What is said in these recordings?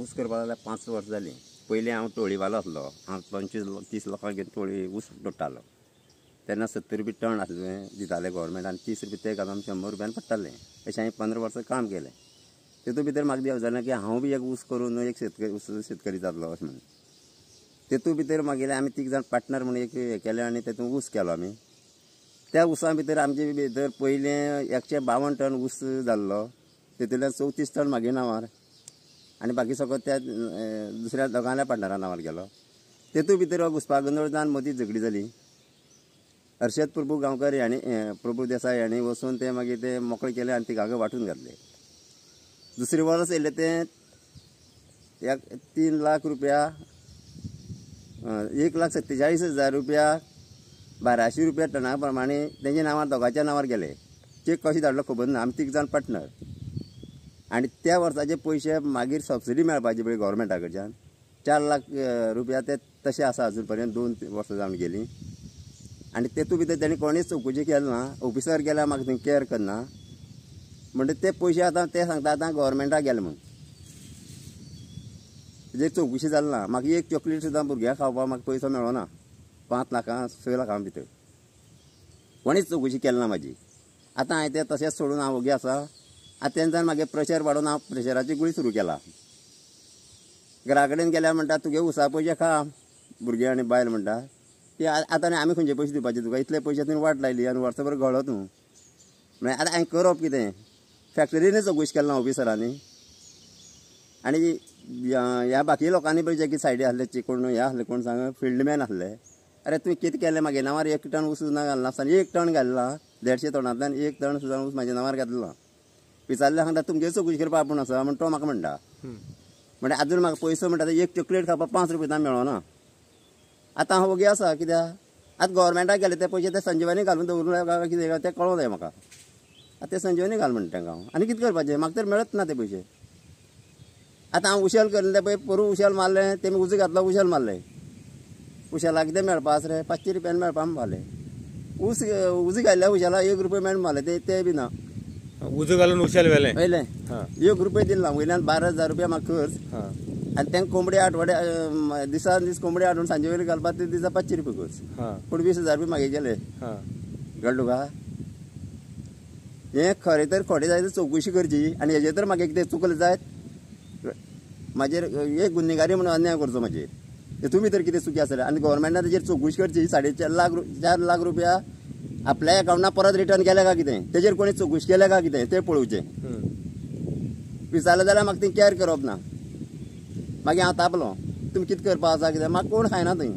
ऊस करपा जाल्यार पांच वर्सां जालीं पयलीं हांव टोळीवालो आसलो हांव पंचवीस तीस लोकांक घेवन टोळी ऊस तोडटालो तेन्ना सत्तर रुपया टन आसलें दितालें गोवोरमेंटान तीस रुपया ते घालून शंबर रुपयान पडटालें अशें हांवें पंदरा वर्सां काम केलें तेतूंत भितर म्हाका दिवप जालें की हांव बी एक ऊस करून एक शेतकरी ऊस शेतकरी जातलो अशें म्हणून तेतूंत भितर मागीर आमी तीग जाण पार्टनर म्हणून एक हें केलें आनी तेतूंत ऊस केलो आमी त्या उसा भितर आमचे भितर पयलें एकशे बावन टन ऊस जाल्लो तेतूंतल्यान चवतीस टन म्हागे नांवार आणि बाकी सगळं त्या दुसऱ्या दोगांल्या पार्टनरा नांवार गेलो तेतूंत भीत हो घुसपाग गोंदळ जावन झगडी झाली हर्षद प्रभू गावकर यांनी प्रभू देसाई यांनी वसून ते मागीर ते मोकळे केले आनी तिघांक वाटून घातले दुसरे वर्स येयलें ते एक तीन लाख रुपया एक लाख सत्तेचाळीस हजार रुपया बाराशे रुपया टना प्रमाणे तेंच्या नांवार दोगांच्या नांवार गेले चेक कशी धाडलो खबर ना आम्ही तीग जाण पार्टनर आणि त्या वर्षाचे पैसे मागीर सबसिडी मेळपाची पळय गोवोरमेंटा कडच्यान चार लाख रुपया ते तसे आसा अजून पर्यंत दोन वर्सां जावन गेली आणि तेतू भितर त्यांनी कोणीच चौकशी केली ना ऑफिसर गेल्या म्हाका थंय कॅर करना म्हणजे ते पयशे आतां ते सांगता आतां गोवोरमेंटाक गेले म्हूण तेजे चौकशी जाली ना म्हाका एक चॉकलेट सुद्दां भुरग्यांक खावपाक म्हाका पयसो मेळोना पांच लाखां स लाखां भितर कोणीच चौकशी केली ना म्हाजी आतां हांवें ते तशेंच सोडून हांव ओगी आसा आतां तेंच्यान मागे प्रेशर वाडोवन हांव प्रेशराची गुळी सुरू केला घरा कडेन गेल्यार म्हणटा तुगे उसा पयशे खा भुरगे आनी बायल म्हणटा ती आतां आमी खंयचे पयशे दिवपाचे तुका इतले पयशे तुवें वाट लायली आनी वर्सभर घळो तूं म्हळ्यार आतां हांवें करप कितें फॅक्टरीन चौकशी केला ऑफिसरांनी आनी ह्या बाकी लोकांनी पळय जे कितें सायडी आसले कोण हे आसले कोण सांग फिल्डमॅन आसले अरे तुवें कितें केलें म्हागे नांवार एक टन ऊस सुद्दां घालना आसतना एक टन घाल्ला देडशे तोंडांतल्यान एक टन सुद्दां उस म्हाज्या नांवार घातलां विचारले सांगता तुमगे चौकशी करपा आपूण आसा म्हण तो म्हाका म्हणटा म्हणजे आजून म्हाका पयसो म्हणटा एक चॉकलेट खावपाक पांच रुपया मेळोना आतां हांव हो वगे आसा कित्याक आतां गोवोरमेंटाक गेले ते पयशे ते संजीवनी घालून जाय कितें तें कळों जाय म्हाका आतां ते संजीवनी घाल म्हणटा तांकां हांव आनी कितें करपाचें म्हाका तर मेळत ना ते पयशे आतां हांव उशेल करलें तें पळय पोरूं उशेल मारलें तेमी उजो घातलो उशेल मारले उशेला कितें मेळपा आस रे पाचशे रुपयान मेळपा म्हणले उस उजो घाल्ल्या उशेला एक रुपया मेळपालें ते ते बी ना उजो घालून उशाल व्हेलें पहिले एक एक दिले दिला वयल्यान बारा हजार रुपया म्हाका खर्च आनी तेंका कोंबडी आठवड्या अं, दिसान दीस कोंबडी हाडून सांजे वेळी घालपाक ते दिसा पांचशी रुपया खर्च पूण वीस हजार रुपया मागे गेले हा तुका हे खरें तर खोटे तर चौकशी करची आनी हेजे तर म्हाका कितें चुकलें जायत म्हाजेर एक गुन्हेगारी म्हणून अन्याय करचो म्हाजेर हे तुमी तर कितें चुकी आसले आनी गव्हर्मेंटान तेजेर चौकशी करची साडे चार लाख चार लाख रुपया आपल्या अकाउंटात परत रिटर्न केले का किती त्याचे कोणी चौकशी केल्या का किती ते पळोवचें विचारलं जाल्यार म्हाका कॅर करप ना मागीर हांव तापलो तुमी कितें करपा आसा कितें म्हाका कोण खायना थंय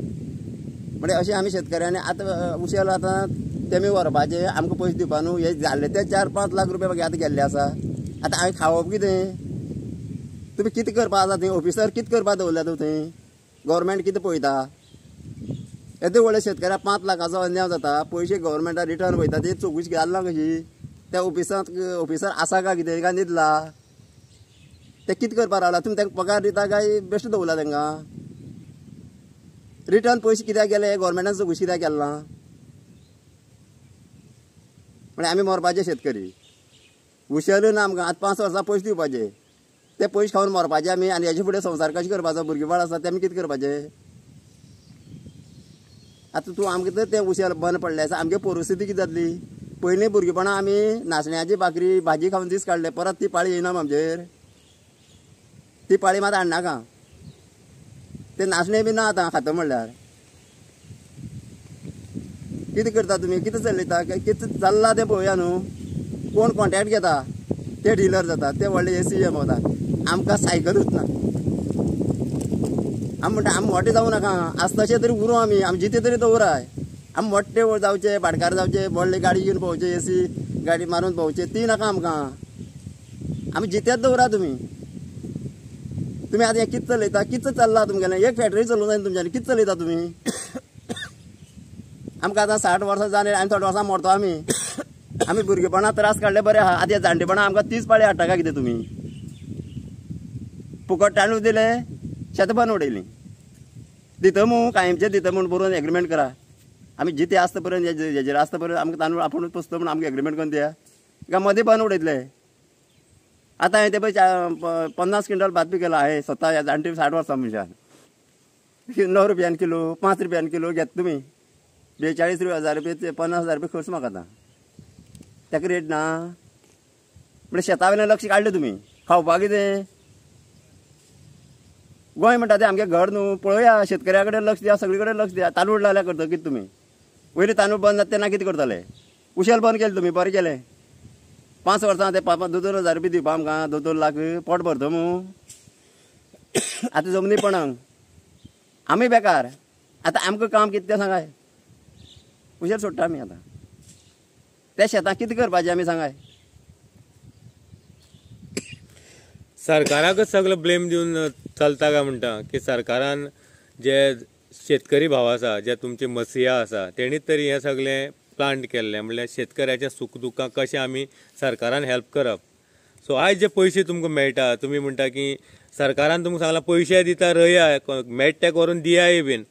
म्हणजे अशें आमी शेतकऱ्यांनी आतां उशेल आतां तेमी व्हरपाचे आमकां पयशे दिवपा न्हू हे जाल्ले ते चार पांच लाख रुपया मागीर आतां गेल्ले आसा आतां हांवें खावप कितें तुमी कितें करपा आसा थंय ऑफिसर कितें करपा दवरल्या तूं थंय गोवोरमेंट कितें पळयता येदे व्हडल्या शेतकऱ्याक पांच लाखाचो अन्याय जाता पयशे गव्हर्मेंटाक रिटर्न वयता ती चौकशी घालना कशी त्या ऑफिसांत ऑफिसर आसा का कितें काय न्हिदला ते कितें करपाक रावला तुमी तेंका पगार दिता काय बेश्ट दवरला तांकां रिटर्न पयशे कित्याक गेले गव्हर्मेंटान चौकशी कित्याक केलना म्हळ्यार आमी मरपाचे शेतकरी हुशारू ना आमकां आतां पांच वर्सां पयशे दिवपाचे ते पयशे खावन मरपाचे आमी आनी हेजे फुडें संसार कशें करपाचो भुरगेपाळ आसा ते आमी कितें करपाचें आतां तूं आमकां तें उशेल बंद पडलें आसा आमगे परिस्थिती कितें जातली पयलीं भुरगेपणां आमी नाचण्याची भाकरी भाजी खावन दीस काडले परत ती पाळी येयना आमचेर ती पाळी मात हाडनाका तें नाचणें बी ना आतां खाता म्हणल्यार कितें करता तुमी कितें चलयता कितें चल्लां तें पळोवया न्हू कोण कॉन्टॅक्ट घेता ते डिलर जाता ते व्हडले ए सी एम वता आमकां सायकल ना आम म्हणटा आमी मोटे जाऊ नका आज तसे तरी उरू आम्ही आमी जिथे तरी दवराय आमी मोटे जाऊचे भाटकार जाऊचे व्हडले गाडी येवन पावचे सी गाडी मारून पावचे ती नाका आमकां आम्ही जितेत दवरा तुमी तुम्ही तुम्ही हें कित चलयता कित चल्ला तुमगेलें एक फॅक्टरी चालू जाय तुमच्यानी कित चलयता तुम्ही आमकां आतां साठ वर्सां जाले आनी थोड्या वर्सां मोडतो आमी आमी भुरगेपणा त्रास काडले बरें आहा आतां जाणटेपणा आमकां तीस पाळी हाडटा काय कितें तुमी फुकट टाळून दिले शेतबन उडयलीं दिता म्हणून कायमचें दिता म्हूण बरोवन एग्रीमेंट करा आमी जिथे आसता पर्यंत हेजेर आसता पर्यंत आमकां तांदूळ आपणच पोसतो म्हूण आमकां एग्रीमेंट करून दिया काय मदीं बंद उडयतले आतां हांवें ते पळय पन्नास क्विंटल भात बी केला हांवें स्वता जाणटी साठ वर्सां मनशान णव रुपयान किलो पांच रुपयान किलो घेत तुमी बेचाळीस रुपया हजार रुपये पन्नास हजार रुपये खर्च म्हाका आतां ताका रेट ना म्हणजे शेता वयल्यान लक्ष काडलें तुमी खावपाक कितें गोंय म्हणटा तें आमगे घर न्हू पळया शेतकऱ्या कडेन लक्ष दिया सगळे कडेन लक्ष दिया तांदूळ लागल्या करता कितें तुमी पयलीं तांदूळ बंद जाता तेन्ना कितें करताले उशेल बंद केलें तुमी बरें केलें पांच वर्सां ते पापा दोन दोन हजार रुपया दिवपा आमकां दोन दोन लाख पोट भरतो मू आतां जमनी पणांक आमी बेकार आतां आमकां काम कितें तें सांगाय उशेल सोडटा आमी आतां त्या शेतांक कितें करपाचें आमी सांगाय सरकाराक सगळो ब्लेम दिवन चलता काय म्हणटा की सरकारान जे शेतकरी भाव आसा जे तुमचे मसिया आसा तेणी तरी हे सगळे प्लांट केल्लें म्हणल्यार शेतकऱ्याच्या सुख दुखांक कशें आमी सरकारान हेल्प करप सो आयज जे पयशे तुमकां मेळटा तुमी म्हणटा की सरकारान तुमकां सांगला पयशे दिता रया मेळटा करून दियाय बीन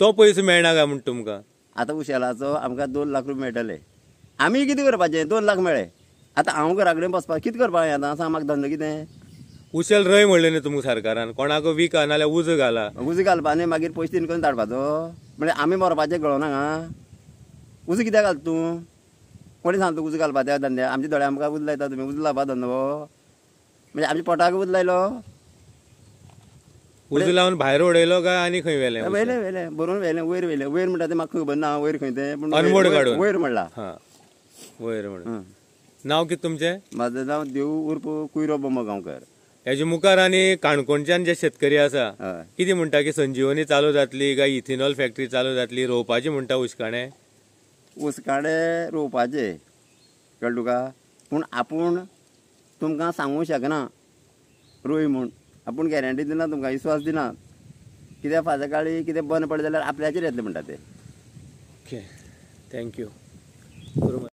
तो पयसो मेळना काय म्हण तुमकां आतां उशेलाचो आमकां दोन लाख रुपया मेळटले आमी कितें करपाचें दोन लाख मेळ्ळे आतां हांव घरा कडेन बसपाक कितें करपाक येता सांग म्हाका धंदो कितें उशेल रय म्हणले न्ही तुमकां सरकारान कोणाक वीक नाल्या उज घाला उज घालपा न्ही मागीर पयशे तीन करून धाडपाचो म्हणजे आमी मरपाचे कळोना हा उज कित्याक घाल तूं कोणी सांगता उज घालपा त्या धंद्या आमच्या दोळ्या आमकां उज लायता तुमी उज लावपा धंदो म्हणजे आमच्या पोटाक उज लायलो उज लावन भायर उडयलो काय आनी खंय व्हेले व्हेले व्हेले बरोवन व्हेले वयर व्हेले वयर म्हणटा तें म्हाका खबर ना वयर खंय तें पूण अनमोड काडून वयर म्हणला वयर म्हण नांव कितें तुमचें म्हाजें नांव देव उर्फ कुयरो बोम्मा गांवकर हेजे मुखार आनी काणकोणच्यान जे शेतकरी आसा हय कितें म्हणटा की संजीवनी चालू जातली काय इथेनॉल फॅक्टरी चालू जातली रोवपाची म्हणटा उसकाणे उसकाडे रोवपाचे कळ तुका पूण आपूण तुमकां सांगूंक शकना रोय म्हूण आपूण गॅरंटी दिना तुमकां विश्वास दिना कित्याक काळी कितें बंद पडलें जाल्यार आपल्याचेर येतलें म्हणटा ते ओके थँक्यू बरोबर